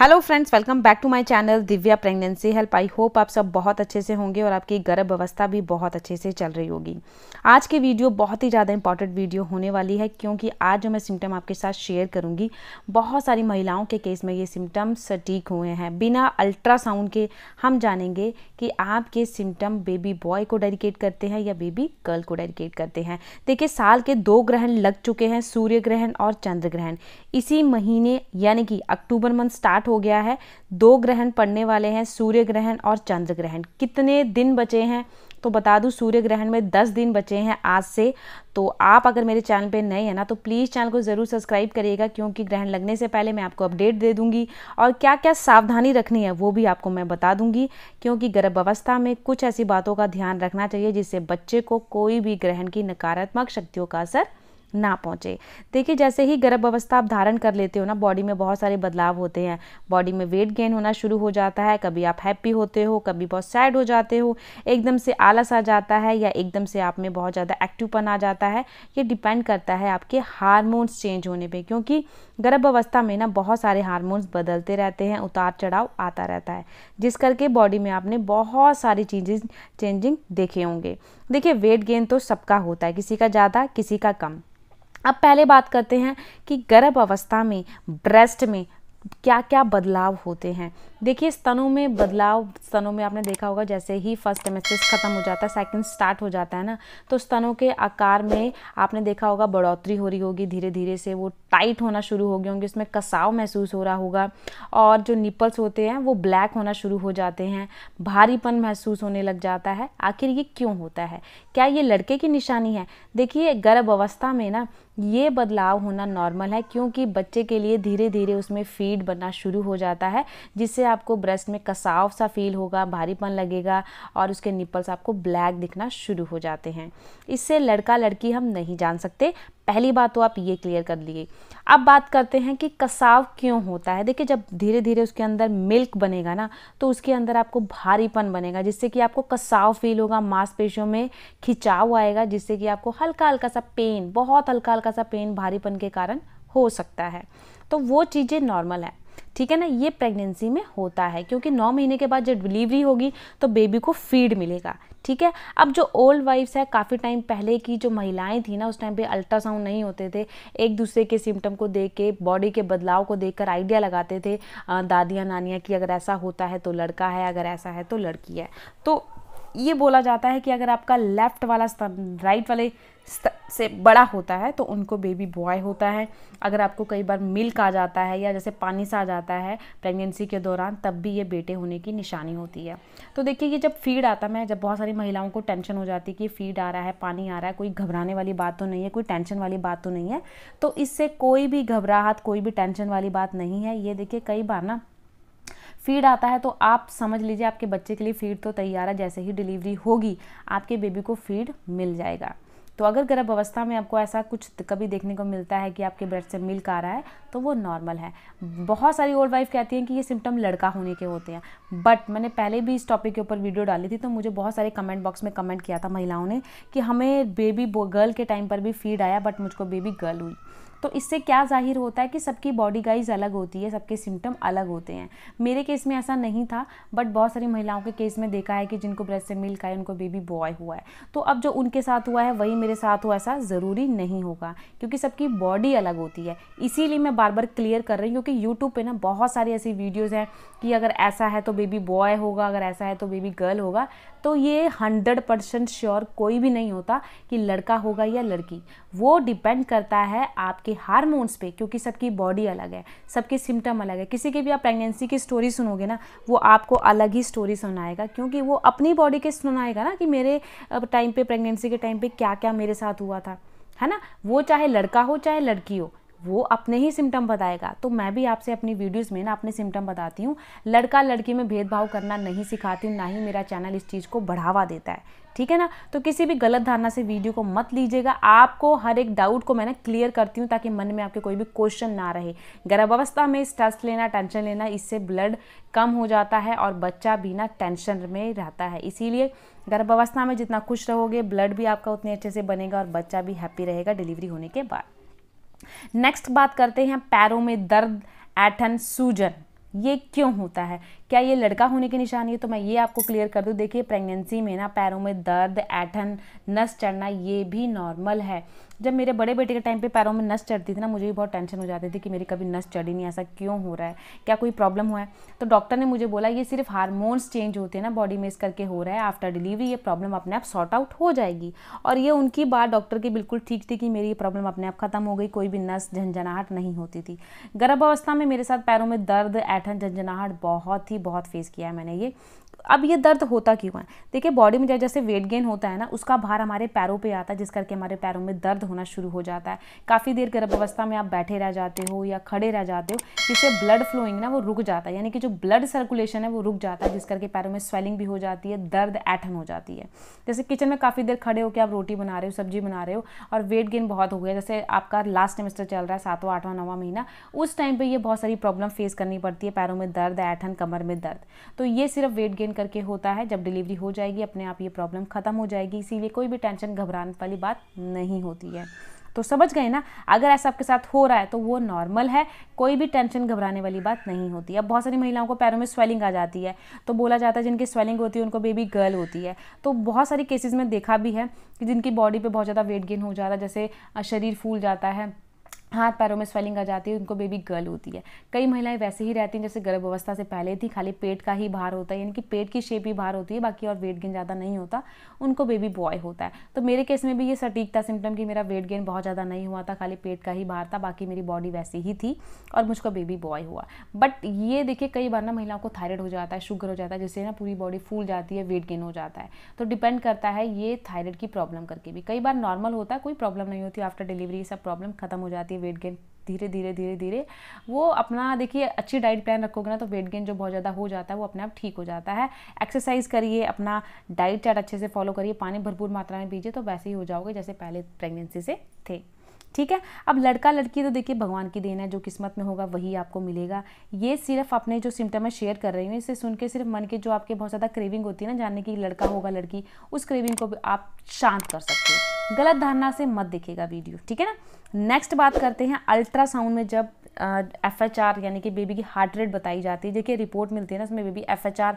hello friends welcome back to my channel Divya pregnancy help I hope आप सब बहुत अच्छे से होंगे और आपकी गर्भ अवस्था भी बहुत अच्छे से चल रही होगी आज की वीडियो बहुत ही ज़्यादा इंपॉर्टेंट वीडियो होने वाली है क्योंकि आज जो मैं सिम्टम आपके साथ शेयर करूंगी बहुत सारी महिलाओं के केस में ये सिम्टम्स सटीक हुए हैं बिना अल्ट्रासाउंड के हम जानेंगे कि आपके सिम्टम बेबी बॉय को डेडिकेट करते हैं या बेबी गर्ल को डेडिकेट करते हैं देखिए साल के दो ग्रहण लग चुके हैं सूर्य ग्रहण और चंद्र ग्रहण इसी महीने यानी कि अक्टूबर मंथ स्टार्ट स्टार्ट हो गया है दो ग्रहण पड़ने वाले हैं सूर्य ग्रहण और चंद्र ग्रहण कितने दिन बचे हैं तो बता दूं सूर्य ग्रहण में दस दिन बचे हैं आज से तो आप अगर मेरे चैनल पे नए हैं ना तो प्लीज़ चैनल को ज़रूर सब्सक्राइब करिएगा क्योंकि ग्रहण लगने से पहले मैं आपको अपडेट दे दूंगी और क्या क्या सावधानी रखनी है वो भी आपको मैं बता दूंगी क्योंकि गर्भावस्था में कुछ ऐसी बातों का ध्यान रखना चाहिए जिससे बच्चे को कोई भी ग्रहण की नकारात्मक शक्तियों का असर ना पहुँचे देखिए जैसे ही गर्भ अवस्था आप धारण कर लेते हो ना बॉडी में बहुत सारे बदलाव होते हैं बॉडी में वेट गेन होना शुरू हो जाता है कभी आप हैप्पी होते हो कभी बहुत सैड हो जाते हो एकदम से आलस आ जाता है या एकदम से आप में बहुत ज़्यादा एक्टिवपन आ जाता है ये डिपेंड करता है आपके हारमोन्स चेंज होने पर क्योंकि गर्भ अवस्था में ना बहुत सारे हारमोन्स बदलते रहते हैं उतार चढ़ाव आता रहता है जिस करके बॉडी में आपने बहुत सारी चीज़ें चेंजिंग देखे होंगे देखिए वेट गेन तो सबका होता है किसी का ज़्यादा किसी का कम अब पहले बात करते हैं कि गर्भ अवस्था में ब्रेस्ट में क्या क्या बदलाव होते हैं देखिए स्तनों में बदलाव स्तनों में आपने देखा होगा जैसे ही फर्स्ट एमेसिस ख़त्म हो जाता है सेकंड स्टार्ट हो जाता है ना तो स्तनों के आकार में आपने देखा होगा बढ़ोतरी हो रही होगी धीरे धीरे से वो टाइट होना शुरू हो गए होंगे उसमें कसाव महसूस हो रहा होगा और जो निपल्स होते हैं वो ब्लैक होना शुरू हो जाते हैं भारीपन महसूस होने लग जाता है आखिर ये क्यों होता है क्या ये लड़के की निशानी है देखिए गर्भ अवस्था में ना ये बदलाव होना नॉर्मल है क्योंकि बच्चे के लिए धीरे धीरे उसमें फीड बनना शुरू हो जाता है जिससे आपको ब्रेस्ट में कसाव सा फील होगा भारीपन लगेगा और उसके निपल्स आपको ब्लैक दिखना शुरू हो जाते हैं इससे लड़का लड़की हम नहीं जान सकते पहली बात तो आप ये क्लियर कर लिए अब बात करते हैं कि कसाव क्यों होता है देखिए जब धीरे धीरे उसके अंदर मिल्क बनेगा ना तो उसके अंदर आपको भारीपन बनेगा जिससे कि आपको कसाव फील होगा मांसपेशियों में खिंचाव आएगा जिससे कि आपको हल्का हल्का सा पेन बहुत हल्का हल्का हल्का सा पेन भारीपन के कारण हो सकता है तो वो चीज़ें नॉर्मल है ठीक है ना ये प्रेगनेंसी में होता है क्योंकि नौ महीने के बाद जब डिलीवरी होगी तो बेबी को फीड मिलेगा ठीक है अब जो ओल्ड वाइफ्स है काफ़ी टाइम पहले की जो महिलाएं थी ना उस टाइम पे अल्ट्रासाउंड नहीं होते थे एक दूसरे के सिम्टम को देख के बॉडी के बदलाव को देखकर कर आइडिया लगाते थे दादियाँ नानियाँ की अगर ऐसा होता है तो लड़का है अगर ऐसा है तो लड़की है तो ये बोला जाता है कि अगर आपका लेफ़्ट वाला स्तन राइट वाले से बड़ा होता है तो उनको बेबी बॉय होता है अगर आपको कई बार मिल्क आ जाता है या जैसे पानी सा आ जाता है प्रेगनेंसी के दौरान तब भी ये बेटे होने की निशानी होती है तो देखिए ये जब फीड आता है जब बहुत सारी महिलाओं को टेंशन हो जाती है कि फीड आ रहा है पानी आ रहा है कोई घबराने वाली बात तो नहीं है कोई टेंशन वाली बात तो नहीं है तो इससे कोई भी घबराहट कोई भी टेंशन वाली बात नहीं है ये देखिए कई बार ना फीड आता है तो आप समझ लीजिए आपके बच्चे के लिए फीड तो तैयार है जैसे ही डिलीवरी होगी आपके बेबी को फीड मिल जाएगा तो अगर गर्भ अवस्था में आपको ऐसा कुछ कभी देखने को मिलता है कि आपके ब्रेस्ट से मिल्क आ रहा है तो वो नॉर्मल है बहुत सारी ओल्ड वाइफ कहती हैं कि ये सिम्टम लड़का होने के होते हैं बट मैंने पहले भी इस टॉपिक के ऊपर वीडियो डाली थी तो मुझे बहुत सारे कमेंट बॉक्स में कमेंट किया था महिलाओं ने कि हमें बेबी गर्ल के टाइम पर भी फीड आया बट मुझको बेबी गर्ल हुई तो इससे क्या जाहिर होता है कि सबकी बॉडी गाइज अलग होती है सबके सिम्टम अलग होते हैं मेरे केस में ऐसा नहीं था बट बहुत सारी महिलाओं के केस में देखा है कि जिनको ब्रेस्ट से मिल्क आए उनको बेबी बॉय हुआ है तो अब जो उनके साथ हुआ है वही मेरे साथ हुआ ऐसा ज़रूरी नहीं होगा क्योंकि सबकी बॉडी अलग होती है इसीलिए मैं बार बार क्लियर कर रही हूँ क्योंकि यूट्यूब पर ना बहुत सारी ऐसी वीडियोज़ हैं कि अगर ऐसा है तो बेबी बॉय होगा अगर ऐसा है तो बेबी गर्ल होगा तो ये हंड्रेड परसेंट श्योर कोई भी नहीं होता कि लड़का होगा या लड़की वो डिपेंड करता है आपके सबके हारमोन्स पे क्योंकि सबकी बॉडी अलग है सबके सिम्टम अलग है किसी की भी आप प्रेगनेंसी की स्टोरी सुनोगे ना वो आपको अलग ही स्टोरी सुनाएगा क्योंकि वो अपनी बॉडी के सुनाएगा ना कि मेरे टाइम पे प्रेगनेंसी के टाइम पे क्या क्या मेरे साथ हुआ था है ना वो चाहे लड़का हो चाहे लड़की हो वो अपने ही सिम्टम बताएगा तो मैं भी आपसे अपनी वीडियोस में ना अपने सिम्टम बताती हूँ लड़का लड़की में भेदभाव करना नहीं सिखाती हूँ ना ही मेरा चैनल इस चीज़ को बढ़ावा देता है ठीक है ना तो किसी भी गलत धारणा से वीडियो को मत लीजिएगा आपको हर एक डाउट को मैं क्लियर करती हूँ ताकि मन में आपके कोई भी क्वेश्चन ना रहे गर्भावस्था में स्ट्रेस लेना टेंशन लेना इससे ब्लड कम हो जाता है और बच्चा भी ना टेंशन में रहता है इसीलिए गर्भावस्था में जितना खुश रहोगे ब्लड भी आपका उतने अच्छे से बनेगा और बच्चा भी हैप्पी रहेगा डिलीवरी होने के बाद नेक्स्ट बात करते हैं पैरों में दर्द ऐठन सूजन ये क्यों होता है क्या ये लड़का होने की निशानी है तो मैं ये आपको क्लियर कर दूँ देखिए प्रेगनेंसी में ना पैरों में दर्द ऐठन नस चढ़ना ये भी नॉर्मल है जब मेरे बड़े बेटे के टाइम पे पैरों में नस चढ़ती थी ना मुझे भी बहुत टेंशन हो जाती थी कि मेरी कभी नस चढ़ी नहीं ऐसा क्यों हो रहा है क्या कोई प्रॉब्लम हुआ है तो डॉक्टर ने मुझे बोला ये सिर्फ हारमोन्स चेंज होते हैं ना बॉडी में इस करके हो रहा है आफ्टर डिलीवरी ये प्रॉब्लम अपने आप सॉर्ट आउट हो जाएगी और ये उनकी बात डॉक्टर की बिल्कुल ठीक थी कि मेरी ये प्रॉब्लम अपने आप ख़त्म हो गई कोई भी नस झंझनाहट नहीं होती थी गर्भावस्था में मेरे साथ पैरों में दर्द ऐठन झंझनाहट बहुत ही बहुत फेस किया है मैंने ये अब ये दर्द होता क्यों है देखिए बॉडी में जैसे वेट गेन होता है ना उसका भार हमारे पैरों पे आता है जिस करके हमारे पैरों में दर्द होना शुरू हो जाता है काफ़ी देर गर्भ अवस्था में आप बैठे रह जाते हो या खड़े रह जाते हो जिससे ब्लड फ्लोइंग ना वो रुक जाता है यानी कि जो ब्लड सर्कुलेशन है वो रुक जाता है जिस करके पैरों में स्वेलिंग भी हो जाती है दर्द ऐठन हो जाती है जैसे किचन में काफ़ी देर खड़े होकर आप रोटी बना रहे हो सब्जी बना रहे हो और वेट गेन बहुत हो गया जैसे आपका लास्ट सेमेस्टर चल रहा है सातवा आठवां नवा महीना उस टाइम पर यह बहुत सारी प्रॉब्लम फेस करनी पड़ती है पैरों में दर्द ऐठन कमर में दर्द तो ये सिर्फ वेट गेन करके होता है जब डिलीवरी हो जाएगी अपने आप ये प्रॉब्लम ख़त्म हो जाएगी इसीलिए कोई भी टेंशन घबराने वाली बात नहीं होती है है तो समझ गए ना अगर ऐसा आपके साथ हो रहा है तो वो नॉर्मल है कोई भी टेंशन घबराने वाली बात नहीं होती अब बहुत सारी महिलाओं को पैरों में स्वेलिंग आ जाती है तो बोला जाता है जिनकी स्वेलिंग होती है उनको बेबी गर्ल होती है तो बहुत सारी केसेस में देखा भी है कि जिनकी बॉडी पे बहुत ज़्यादा वेट गेन हो जा रहा है जैसे शरीर फूल जाता है हाथ पैरों में स्वेलिंग आ जाती है उनको बेबी गर्ल होती है कई महिलाएं वैसे ही रहती हैं जैसे गर्भावस्था से पहले थी खाली पेट का ही भार होता है यानी कि पेट की शेप ही भार होती है बाकी और वेट गेन ज़्यादा नहीं होता उनको बेबी बॉय होता है तो मेरे केस में भी ये सटीक था सिम्टम कि मेरा वेट गेन बहुत ज़्यादा नहीं हुआ था खाली पेट का ही भार था बाकी मेरी बॉडी वैसी ही थी और मुझको बेबी बॉय हुआ बट ये देखिए कई बार ना महिलाओं को थायरॉयड हो जाता है शुगर हो जाता है जिससे ना पूरी बॉडी फूल जाती है वेट गेन हो जाता है तो डिपेंड करता है ये थायरॉयड की प्रॉब्लम करके भी कई बार नॉर्मल होता है कोई प्रॉब्लम नहीं होती आफ्टर डिलीवरी सब प्रॉब्लम खत्म हो जाती है वेट गेन धीरे धीरे धीरे धीरे वो अपना देखिए अच्छी डाइट प्लान रखोगे ना तो वेट गेन जो बहुत ज़्यादा हो जाता है वो अपने आप ठीक हो जाता है एक्सरसाइज करिए अपना डाइट चार्ट अच्छे से फॉलो करिए पानी भरपूर मात्रा में पीजिए तो वैसे ही हो जाओगे जैसे पहले प्रेगनेंसी से थे ठीक है अब लड़का लड़की तो देखिए भगवान की देन है जो किस्मत में होगा वही आपको मिलेगा ये सिर्फ अपने जो सिम्टम है शेयर कर रही हूँ इसे सुन के सिर्फ मन के जो आपके बहुत ज़्यादा क्रेविंग होती है ना जानने की लड़का होगा लड़की उस क्रेविंग को भी आप शांत कर सकते हो गलत धारणा से मत दिखेगा वीडियो ठीक है ना नेक्स्ट बात करते हैं अल्ट्रासाउंड में जब एफ एच आर यानी कि बेबी की हार्ट रेट बताई जाती है देखिए रिपोर्ट मिलती है ना उसमें बेबी एफ एच आर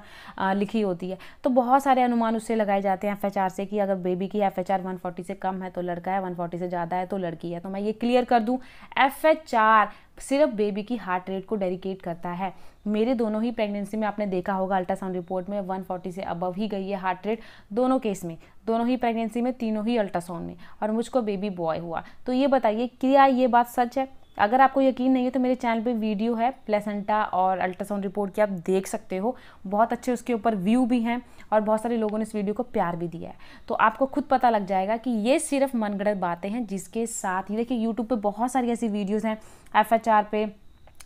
लिखी होती है तो बहुत सारे अनुमान उससे लगाए जाते हैं एफ एच आर से कि अगर बेबी की F H R one forty से कम है तो लड़का है वन फोर्टी से ज़्यादा है तो लड़की है तो मैं ये क्लियर कर दूँ एफ एच आर सिर्फ बेबी की हार्ट रेट को डेडिकेट करता है मेरे दोनों ही प्रेगनेंसी में आपने देखा होगा अल्ट्रासाउंड रिपोर्ट में 140 से अबव ही गई है हार्ट रेट दोनों केस में दोनों ही प्रेगनेंसी में तीनों ही अल्ट्रासाउंड में और मुझको बेबी बॉय हुआ तो ये बताइए क्या ये बात सच है अगर आपको यकीन नहीं है तो मेरे चैनल पे वीडियो है प्लेसेंटा और अल्ट्रासाउंड रिपोर्ट की आप देख सकते हो बहुत अच्छे उसके ऊपर व्यू भी हैं और बहुत सारे लोगों ने इस वीडियो को प्यार भी दिया है तो आपको खुद पता लग जाएगा कि ये सिर्फ मनगढ़ बातें हैं जिसके साथ ही देखिए यूट्यूब पर बहुत सारी ऐसी वीडियोज़ हैं एफ पे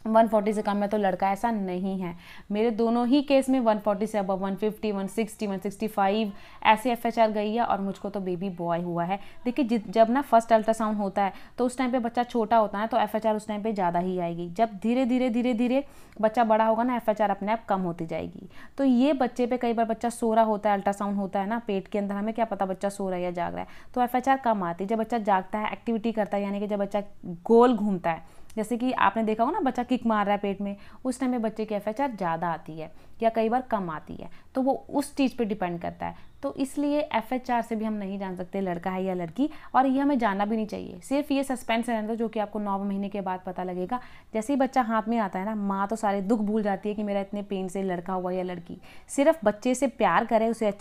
140 से कम है तो लड़का ऐसा नहीं है मेरे दोनों ही केस में 140 से अब 150, 160, 165 ऐसे एफ एच आर गई है और मुझको तो बेबी बॉय हुआ है देखिए जब ना फर्स्ट अल्ट्रासाउंड होता है तो उस टाइम पे बच्चा छोटा होता है तो एफ एच आर उस टाइम पे ज़्यादा ही आएगी जब धीरे धीरे धीरे धीरे बच्चा बड़ा होगा ना एफ आर अपने आप कम होती जाएगी तो ये बच्चे पर कई बार बच्चा सो रहा होता है अल्ट्रासाउंड होता है ना पेट के अंदर हमें क्या पता बच्चा सो रहा है या जाग रहा है तो एफ आर कम आती है जब बच्चा जागता है एक्टिविटी करता है यानी कि जब बच्चा गोल घूमता है जैसे कि आपने देखा हो ना बच्चा किक मार रहा है पेट में उस टाइम में बच्चे की एफ ज़्यादा आती है या कई बार कम आती है तो वो उस चीज़ पे डिपेंड करता है तो इसलिए एफ एच आर से भी हम नहीं जान सकते लड़का है या लड़की और ये हमें जानना भी नहीं चाहिए सिर्फ ये सस्पेंस रहने जो कि आपको नौ महीने के बाद पता लगेगा जैसे ही बच्चा हाथ में आता है ना माँ तो सारे दुख भूल जाती है कि मेरा इतने पेन से लड़का हुआ या लड़की सिर्फ बच्चे से प्यार करे उसे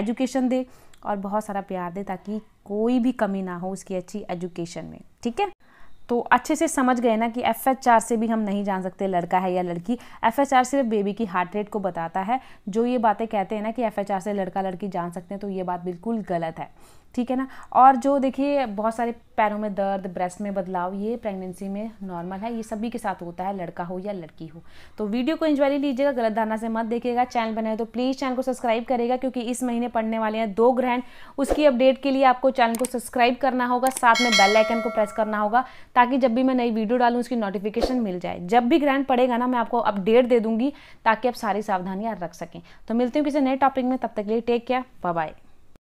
एजुकेशन दे और बहुत सारा प्यार दे ताकि कोई भी कमी ना हो उसकी अच्छी एजुकेशन में ठीक है तो अच्छे से समझ गए ना कि एफ एच आर से भी हम नहीं जान सकते लड़का है या लड़की एफ एच आर सिर्फ बेबी की हार्ट रेट को बताता है जो ये बातें कहते हैं ना कि एफ एच आर से लड़का लड़की जान सकते हैं तो ये बात बिल्कुल गलत है ठीक है ना और जो देखिए बहुत सारे पैरों में दर्द ब्रेस्ट में बदलाव ये प्रेगनेंसी में नॉर्मल है ये सभी के साथ होता है लड़का हो या लड़की हो तो वीडियो को इंजॉय लीजिएगा गलत धारणा से मत देखिएगा चैनल बनाए तो प्लीज़ चैनल को सब्सक्राइब करेगा क्योंकि इस महीने पढ़ने वाले हैं दो ग्रहण उसकी अपडेट के लिए आपको चैनल को सब्सक्राइब करना होगा साथ में बेल आइकन को प्रेस करना होगा ताकि जब भी मैं नई वीडियो डालूँ उसकी नोटिफिकेशन मिल जाए जब भी ग्रहण पड़ेगा ना मैं आपको अपडेट दे दूँगी ताकि आप सारी सावधानियाँ रख सकें तो मिलती हूँ किसी नए टॉपिक में तब तक लिए टेक केयर बाय